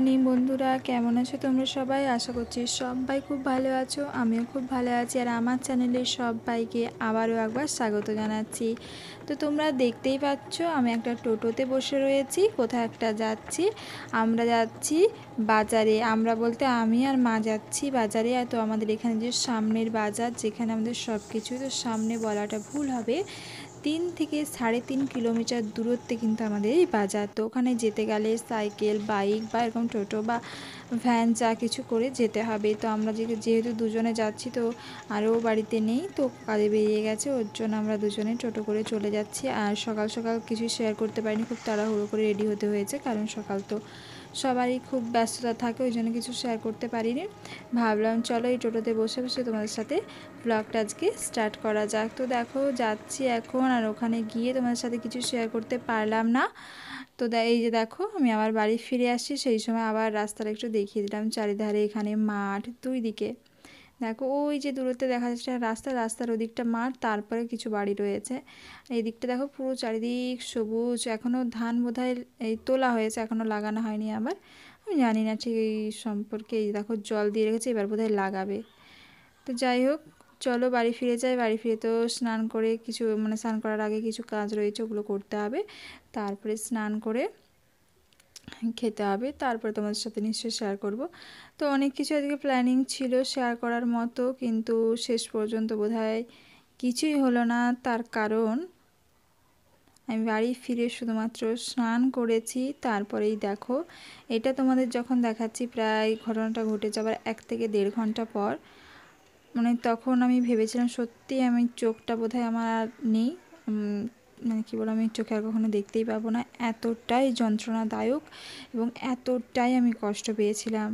Morning বন্ধুরা কেমন আছো তোমরা সবাই আশা করছি সবাই খুব ভালো আছো আমিও খুব ভালো আছি আর আমার চ্যানেলে সবাইকে আবারও একবার স্বাগত জানাচ্ছি তো তোমরা দেখতেই পাচ্ছ আমি একটা টোটোতে বসে রয়েছি কোথাও একটা যাচ্ছি আমরা যাচ্ছি বাজারে আমরা বলতে আমি আর মা যাচ্ছি বাজারে তো আমাদের এখানে যে সামনের বাজার যেখানে আমাদের সব কিছু তো সামনে বলাটা ভুল হবে তিন থেকে সাড়ে তিন কিলোমিটার দূরত্বে কিন্তু আমাদের এই বাজার তো ওখানে যেতে গেলে সাইকেল বাইক বা এরকম টোটো বা ভ্যান যা কিছু করে যেতে হবে তো আমরা যেহেতু দুজনে যাচ্ছি তো আরও বাড়িতে নেই তো কাজে বেরিয়ে গেছে ওর জন্য আমরা দুজনে টোটো করে চলে যাচ্ছি আর সকাল সকাল কিছু শেয়ার করতে পারিনি খুব তাড়াহুড়ো করে রেডি হতে হয়েছে কারণ সকাল তো সবারই খুব ব্যস্ততা থাকে ওই জন্য কিছু শেয়ার করতে পারিনি ভাবলাম চলো এই টোটোতে বসে বসে তোমাদের সাথে ব্লগটা আজকে স্টার্ট করা যাক তো দেখো যাচ্ছি এখন আর ওখানে গিয়ে তোমাদের সাথে কিছু শেয়ার করতে পারলাম না তো এই যে দেখো আমি আবার বাড়ি ফিরে আসছি সেই সময় আবার রাস্তাটা একটু দেখিয়ে দিলাম চারিধারে এখানে মাঠ দুই দিকে দেখো ওই যে দূরত্বে দেখা যাচ্ছে রাস্তা রাস্তার ওদিকটা মাঠ তারপরে কিছু বাড়ি রয়েছে এই দিকটা দেখো পুরো চারিদিক সবুজ এখনও ধান বোধ এই তোলা হয়েছে এখনও লাগানো হয়নি আবার আমি জানি না ঠিক এই সম্পর্কে এই দেখো জল দিয়ে রেখেছে এবার বোধহয় লাগাবে তো যাই হোক চলো বাড়ি ফিরে যাই বাড়ি ফিরে তো স্নান করে কিছু মানে স্নান করার আগে কিছু কাজ রয়েছে ওগুলো করতে হবে তারপরে স্নান করে খেতে হবে তারপরে তোমাদের সাথে নিশ্চয়ই শেয়ার করব তো অনেক কিছু আজকে প্ল্যানিং ছিল শেয়ার করার মতো কিন্তু শেষ পর্যন্ত বোধহয় কিছুই হলো না তার কারণ আমি বাড়ি ফিরে শুধুমাত্র স্নান করেছি তারপরেই দেখো এটা তোমাদের যখন দেখাচ্ছি প্রায় ঘটনাটা ঘটে যাবার এক থেকে দেড় ঘন্টা পর মানে তখন আমি ভেবেছিলাম সত্যি আমি চোখটা বোধহয় আমার আর নেই মানে কী বলো আমি চোখে আর কখনো দেখতেই পাবো না এতটাই যন্ত্রণাদায়ক এবং এতটাই আমি কষ্ট পেয়েছিলাম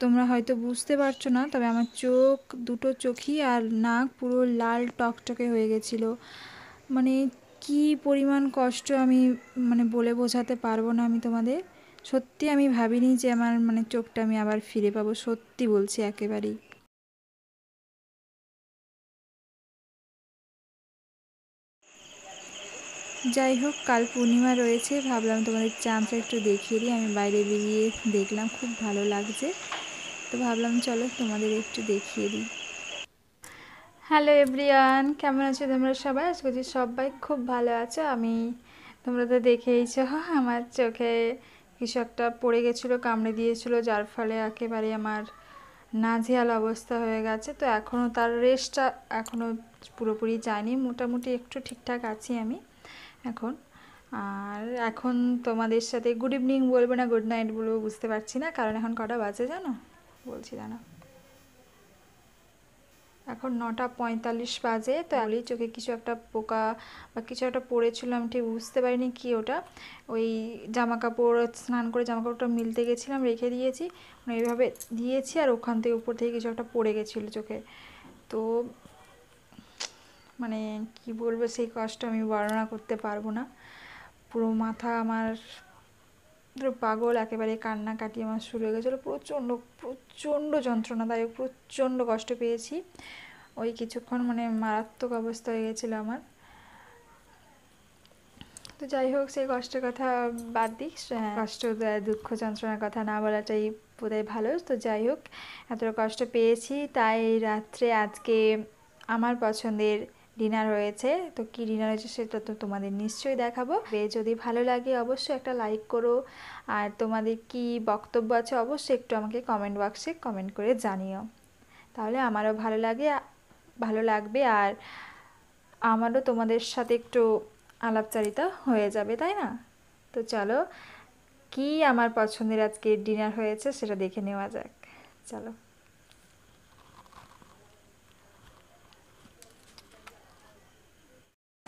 তোমরা হয়তো বুঝতে পারছো না তবে আমার চোখ দুটো চোখই আর নাক পুরো লাল টকটকে হয়ে গেছিলো মানে কি পরিমাণ কষ্ট আমি মানে বলে বোঝাতে পারবো না আমি তোমাদের সত্যি আমি ভাবিনি যে আমার মানে চোখটা আমি আবার ফিরে পাবো সত্যি বলছি একেবারেই যাই হোক কাল পূর্ণিমা রয়েছে ভাবলাম তোমাদের চাঁদটা একটু দেখিয়ে দিই আমি বাইরে বেরিয়ে দেখলাম খুব ভালো লাগছে তো ভাবলাম চলো তোমাদের একটু দেখিয়ে দিই হ্যালো এভরিয়ান কেমন আছো তোমরা সবাই আজ করছি সবাই খুব ভালো আছো আমি তোমরা তো দেখেইছ আমার চোখে কিছু একটা পড়ে গেছিলো কামড়ে দিয়েছিল যার ফলে একেবারে আমার নাজিয়াল অবস্থা হয়ে গেছে তো এখনও তার রেস্টটা এখনও পুরোপুরি যায়নি মোটামুটি একটু ঠিকঠাক আছি আমি এখন আর এখন তোমাদের সাথে গুড ইভিনিং বলবো না গুড নাইট বলবো বুঝতে পারছি না কারণ এখন কটা বাজে জানো বলছি জানো এখন নটা পঁয়তাল্লিশ বাজে তো আলি চোখে কিছু একটা পোকা বা কিছু একটা পড়েছিলাম ঠিক বুঝতে পারিনি কি ওটা ওই জামা কাপড় স্নান করে জামা কাপড়টা মিলতে গেছিলাম রেখে দিয়েছি মানে এইভাবে দিয়েছি আর ওখান থেকে উপর থেকে কিছু একটা পড়ে গেছিলো চোখে তো মানে কি বলবো সেই কষ্ট আমি বর্ণনা করতে পারবো না পুরো মাথা আমার পুরো পাগল একেবারে কান্নাকাটি আমার শুরু হয়ে গেছিলো প্রচণ্ড প্রচণ্ড যন্ত্রণাদায়ক প্রচণ্ড কষ্ট পেয়েছি ওই কিছুক্ষণ মানে মারাত্মক অবস্থা হয়ে গেছিলো আমার তো যাই হোক সেই কষ্টের কথা বাদ দিক হ্যাঁ। কষ্ট দুঃখ যন্ত্রণার কথা না বলাটাই বোধহয় ভালো তো যাই হোক এতটা কষ্ট পেয়েছি তাই রাত্রে আজকে আমার পছন্দের ডিনার হয়েছে তো কি ডিনার হয়েছে সেটা তো তোমাদের নিশ্চয়ই দেখাবো যদি ভালো লাগে অবশ্যই একটা লাইক করো আর তোমাদের কি বক্তব্য আছে অবশ্যই একটু আমাকে কমেন্ট বক্সে কমেন্ট করে জানিও তাহলে আমারও ভালো লাগে ভালো লাগবে আর আমারও তোমাদের সাথে একটু আলাপচারিতা হয়ে যাবে তাই না তো চলো কি আমার পছন্দের আজকে ডিনার হয়েছে সেটা দেখে নেওয়া যাক চলো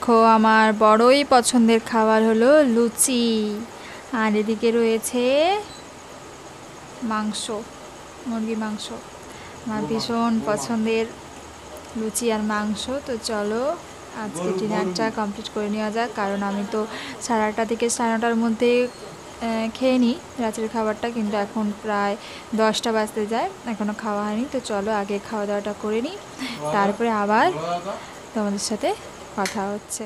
দেখো আমার বড়ই পছন্দের খাবার হলো লুচি আর এদিকে রয়েছে মাংস মুরগি মাংস আমার ভীষণ পছন্দের লুচি আর মাংস তো চলো আজকে ডিনারটা কমপ্লিট করে নেওয়া যাক কারণ আমি তো সাড়ে আটটা থেকে সাড়ে নটার মধ্যে খেয়ে নিই রাতের খাবারটা কিন্তু এখন প্রায় দশটা বাজতে যায় এখনও খাওয়া হয়নি তো চলো আগে খাওয়া দাওয়াটা করে নিই তারপরে আবার তোমাদের সাথে কথা হচ্ছে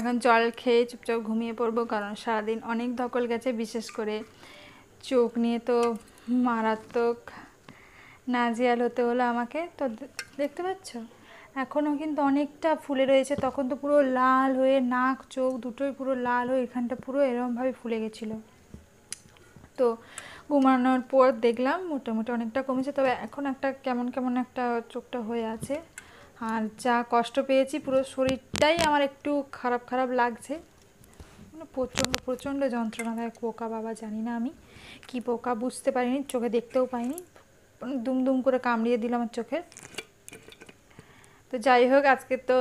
এখন জল খেয়ে চুপচাপ ঘুমিয়ে পড়বো কারণ সারাদিন অনেক ধকল গেছে বিশেষ করে চোখ নিয়ে তো মারাত্মক নাজিয়াল হতে হলো আমাকে তো দেখতে পাচ্ছ এখনও কিন্তু অনেকটা ফুলে রয়েছে তখন তো পুরো লাল হয়ে নাক চোখ দুটোই পুরো লাল হয়ে এখানটা পুরো এরকমভাবে ফুলে গেছিলো তো ঘুমানোর পর দেখলাম মোটামুটি অনেকটা কমেছে তবে এখন একটা কেমন কেমন একটা চোখটা হয়ে আছে আর যা কষ্ট পেয়েছি পুরো শরীরটাই আমার একটু খারাপ খারাপ লাগছে মানে প্রচণ্ড প্রচণ্ড যন্ত্রণাদায়ক পোকা বাবা জানি না আমি কি পোকা বুঝতে পারিনি চোখে দেখতেও পাইনি দুম করে কামড়িয়ে দিল আমার চোখে তো যাই হোক আজকে তো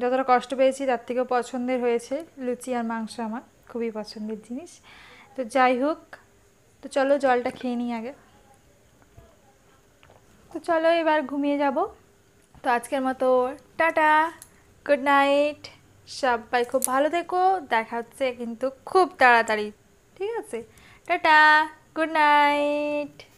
যতটা কষ্ট পেয়েছি তার থেকেও পছন্দের হয়েছে লুচি আর মাংস আমার খুবই পছন্দের জিনিস তো যাই হোক তো চলো জলটা খেয়ে নিই আগে তো চলো এবার ঘুমিয়ে যাবো তো আজকের মতো টাটা গুড নাইট সবাই খুব ভালো থেকো দেখা হচ্ছে কিন্তু খুব তাড়াতাড়ি ঠিক আছে টাটা গুড নাইট